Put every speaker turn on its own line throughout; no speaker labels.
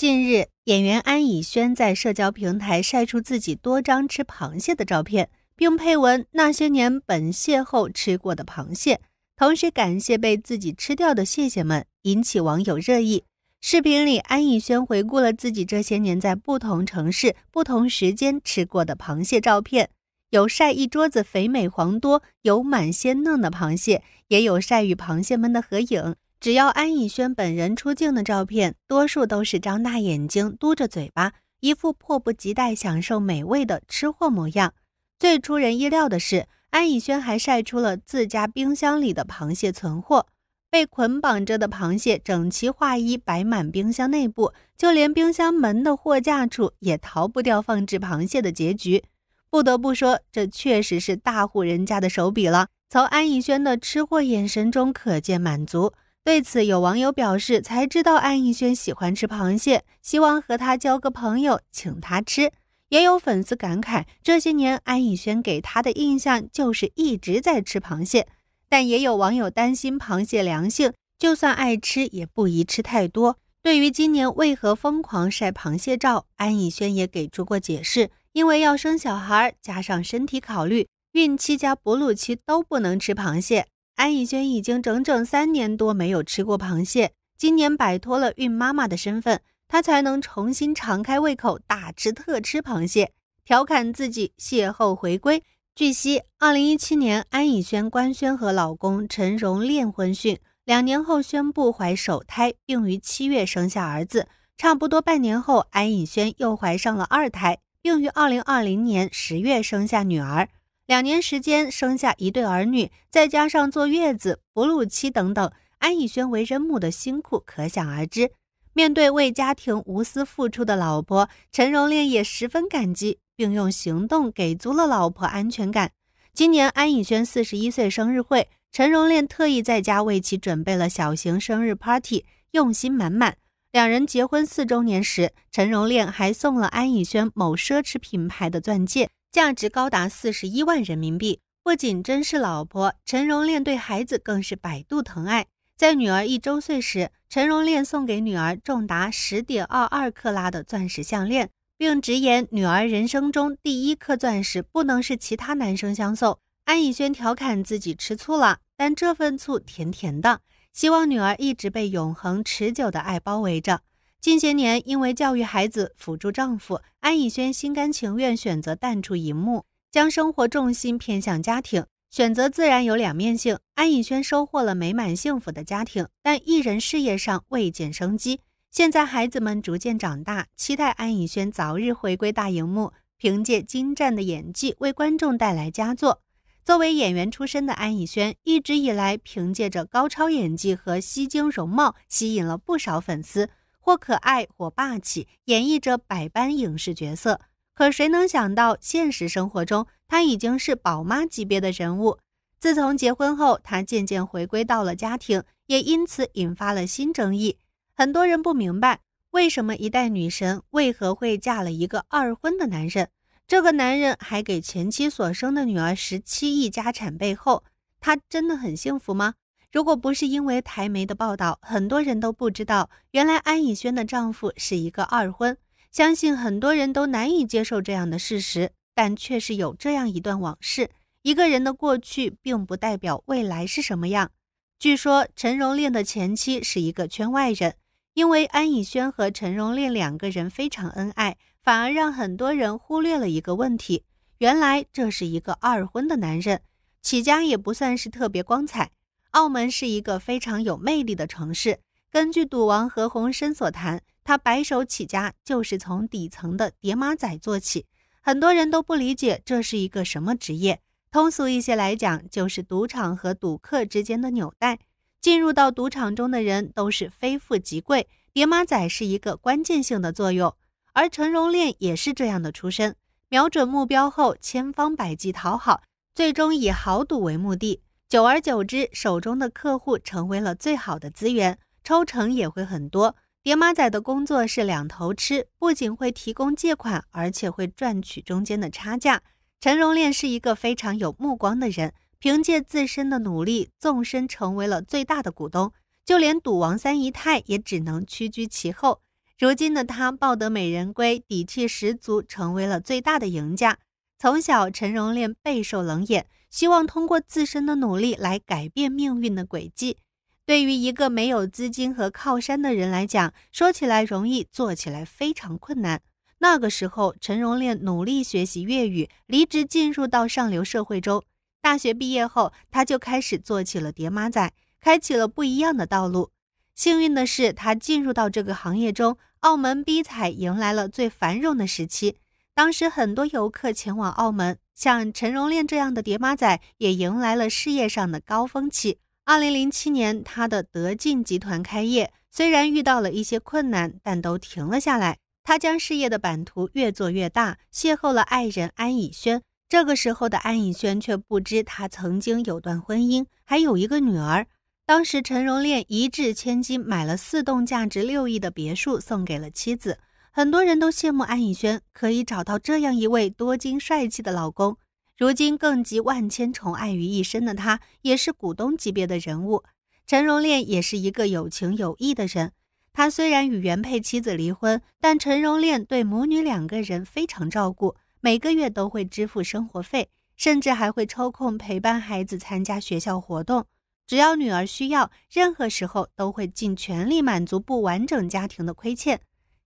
近日，演员安以轩在社交平台晒出自己多张吃螃蟹的照片，并配文：“那些年本蟹后吃过的螃蟹，同时感谢被自己吃掉的蟹蟹们”，引起网友热议。视频里，安以轩回顾了自己这些年在不同城市、不同时间吃过的螃蟹照片，有晒一桌子肥美黄多、油满鲜嫩的螃蟹，也有晒与螃蟹们的合影。只要安以轩本人出镜的照片，多数都是张大眼睛、嘟着嘴巴，一副迫不及待享受美味的吃货模样。最出人意料的是，安以轩还晒出了自家冰箱里的螃蟹存货。被捆绑着的螃蟹整齐划一，摆满冰箱内部，就连冰箱门的货架处也逃不掉放置螃蟹的结局。不得不说，这确实是大户人家的手笔了。从安以轩的吃货眼神中可见满足。对此，有网友表示才知道安以轩喜欢吃螃蟹，希望和他交个朋友，请他吃。也有粉丝感慨，这些年安以轩给他的印象就是一直在吃螃蟹。但也有网友担心螃蟹凉性，就算爱吃也不宜吃太多。对于今年为何疯狂晒螃蟹照，安以轩也给出过解释，因为要生小孩，加上身体考虑，孕期加哺乳期都不能吃螃蟹。安以轩已经整整三年多没有吃过螃蟹，今年摆脱了孕妈妈的身份，她才能重新尝开胃口，大吃特吃螃蟹，调侃自己邂逅回归。据悉，二零一七年安以轩官宣和老公陈荣恋婚讯，两年后宣布怀首胎，并于七月生下儿子。差不多半年后，安以轩又怀上了二胎，并于二零二零年十月生下女儿。两年时间生下一对儿女，再加上坐月子、哺乳期等等，安以轩为人母的辛苦可想而知。面对为家庭无私付出的老婆，陈荣炼也十分感激，并用行动给足了老婆安全感。今年安以轩四十一岁生日会，陈荣炼特意在家为其准备了小型生日 party，用心满满。两人结婚四周年时，陈荣炼还送了安以轩某奢侈品牌的钻戒。价值高达四十一万人民币。不仅珍视老婆，陈荣炼对孩子更是百度疼爱。在女儿一周岁时，陈荣炼送给女儿重达十点二二克拉的钻石项链，并直言女儿人生中第一颗钻石不能是其他男生相送。安以轩调侃自己吃醋了，但这份醋甜甜的，希望女儿一直被永恒持久的爱包围着。近些年，因为教育孩子、辅助丈夫，安以轩心甘情愿选择淡出荧幕，将生活重心偏向家庭。选择自然有两面性，安以轩收获了美满幸福的家庭，但艺人事业上未见生机。现在孩子们逐渐长大，期待安以轩早日回归大荧幕，凭借精湛的演技为观众带来佳作。作为演员出身的安以轩，一直以来凭借着高超演技和吸睛容貌，吸引了不少粉丝。或可爱，或霸气，演绎着百般影视角色。可谁能想到，现实生活中，她已经是宝妈级别的人物。自从结婚后，她渐渐回归到了家庭，也因此引发了新争议。很多人不明白，为什么一代女神为何会嫁了一个二婚的男人？这个男人还给前妻所生的女儿十七亿家产，背后，她真的很幸福吗？如果不是因为台媒的报道，很多人都不知道原来安以轩的丈夫是一个二婚。相信很多人都难以接受这样的事实，但却是有这样一段往事。一个人的过去并不代表未来是什么样。据说陈荣炼的前妻是一个圈外人，因为安以轩和陈荣炼两个人非常恩爱，反而让很多人忽略了一个问题：原来这是一个二婚的男人，起家也不算是特别光彩。澳门是一个非常有魅力的城市。根据赌王何鸿燊所谈，他白手起家就是从底层的叠马仔做起。很多人都不理解这是一个什么职业，通俗一些来讲，就是赌场和赌客之间的纽带。进入到赌场中的人都是非富即贵，叠马仔是一个关键性的作用。而陈荣炼也是这样的出身，瞄准目标后，千方百计讨好，最终以豪赌为目的。久而久之，手中的客户成为了最好的资源，抽成也会很多。叠马仔的工作是两头吃，不仅会提供借款，而且会赚取中间的差价。陈荣炼是一个非常有目光的人，凭借自身的努力，纵身成为了最大的股东，就连赌王三姨太也只能屈居其后。如今的他抱得美人归，底气十足，成为了最大的赢家。从小，陈荣炼备受冷眼。希望通过自身的努力来改变命运的轨迹。对于一个没有资金和靠山的人来讲，说起来容易，做起来非常困难。那个时候，陈荣炼努力学习粤语，离职进入到上流社会中。大学毕业后，他就开始做起了叠马仔，开启了不一样的道路。幸运的是，他进入到这个行业中，澳门逼彩迎来了最繁荣的时期。当时，很多游客前往澳门。像陈荣炼这样的爹妈仔也迎来了事业上的高峰期。二零零七年，他的德晋集团开业，虽然遇到了一些困难，但都停了下来。他将事业的版图越做越大，邂逅了爱人安以轩。这个时候的安以轩却不知他曾经有段婚姻，还有一个女儿。当时陈荣炼一掷千金，买了四栋价值六亿的别墅送给了妻子。很多人都羡慕安以轩可以找到这样一位多金帅气的老公，如今更集万千宠爱于一身的他，也是股东级别的人物。陈荣炼也是一个有情有义的人，他虽然与原配妻子离婚，但陈荣炼对母女两个人非常照顾，每个月都会支付生活费，甚至还会抽空陪伴孩子参加学校活动。只要女儿需要，任何时候都会尽全力满足不完整家庭的亏欠。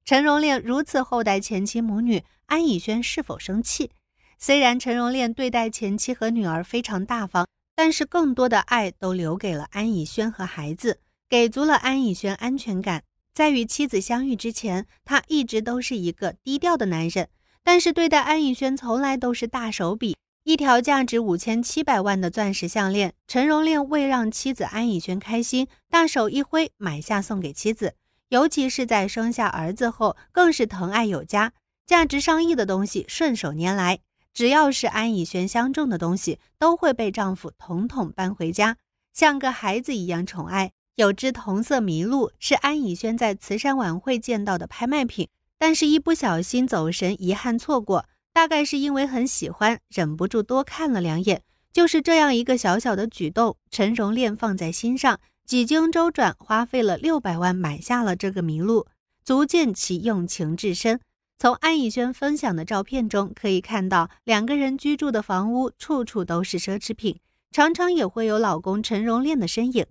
陈荣炼如此厚待前妻母女，安以轩是否生气？虽然陈荣炼对待前妻和女儿非常大方，但是更多的爱都留给了安以轩和孩子，给足了安以轩安全感。在与妻子相遇之前，他一直都是一个低调的男人，但是对待安以轩从来都是大手笔。一条价值五千七百万的钻石项链，陈荣炼为让妻子安以轩开心，大手一挥买下送给妻子。尤其是在生下儿子后，更是疼爱有加，价值上亿的东西顺手拈来。只要是安以轩相中的东西，都会被丈夫统统搬回家，像个孩子一样宠爱。有只同色麋鹿是安以轩在慈善晚会见到的拍卖品，但是一不小心走神，遗憾错过。大概是因为很喜欢，忍不住多看了两眼。就是这样一个小小的举动，陈荣炼放在心上。几经周转，花费了六百万买下了这个麋鹿，足见其用情至深。从安以轩分享的照片中可以看到，两个人居住的房屋处处都是奢侈品，常常也会有老公陈荣炼的身影。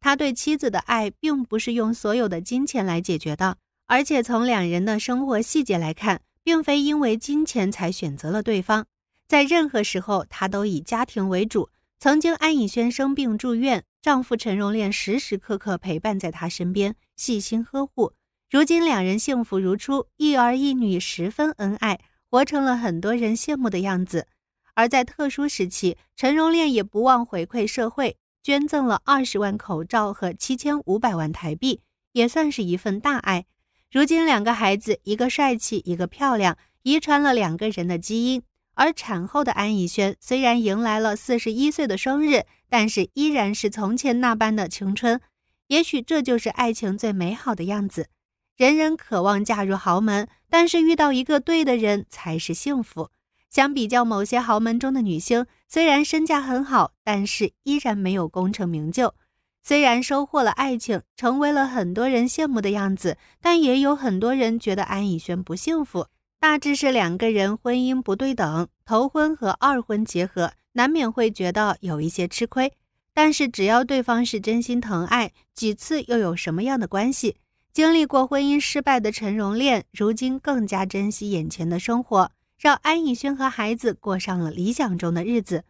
他对妻子的爱并不是用所有的金钱来解决的，而且从两人的生活细节来看，并非因为金钱才选择了对方。在任何时候，他都以家庭为主。曾经，安以轩生病住院。丈夫陈荣炼时时刻刻陪伴在她身边，细心呵护。如今两人幸福如初，一儿一女十分恩爱，活成了很多人羡慕的样子。而在特殊时期，陈荣炼也不忘回馈社会，捐赠了二十万口罩和七千五百万台币，也算是一份大爱。如今两个孩子，一个帅气，一个漂亮，遗传了两个人的基因。而产后的安以轩虽然迎来了四十一岁的生日。但是依然是从前那般的青春，也许这就是爱情最美好的样子。人人渴望嫁入豪门，但是遇到一个对的人才是幸福。相比较某些豪门中的女星，虽然身价很好，但是依然没有功成名就。虽然收获了爱情，成为了很多人羡慕的样子，但也有很多人觉得安以轩不幸福。大致是两个人婚姻不对等，头婚和二婚结合。难免会觉得有一些吃亏，但是只要对方是真心疼爱，几次又有什么样的关系？经历过婚姻失败的陈荣炼，如今更加珍惜眼前的生活，让安以轩和孩子过上了理想中的日子。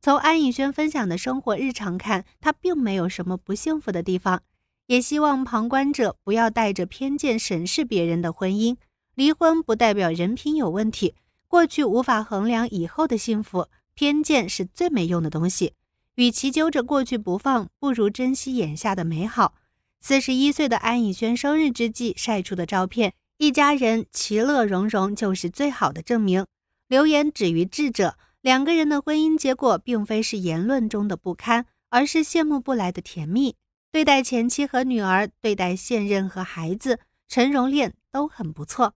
从安以轩分享的生活日常看，他并没有什么不幸福的地方。也希望旁观者不要带着偏见审视别人的婚姻，离婚不代表人品有问题，过去无法衡量以后的幸福。偏见是最没用的东西，与其揪着过去不放，不如珍惜眼下的美好。四十一岁的安以轩生日之际晒出的照片，一家人其乐融融，就是最好的证明。流言止于智者，两个人的婚姻结果并非是言论中的不堪，而是羡慕不来的甜蜜。对待前妻和女儿，对待现任和孩子，陈荣炼都很不错。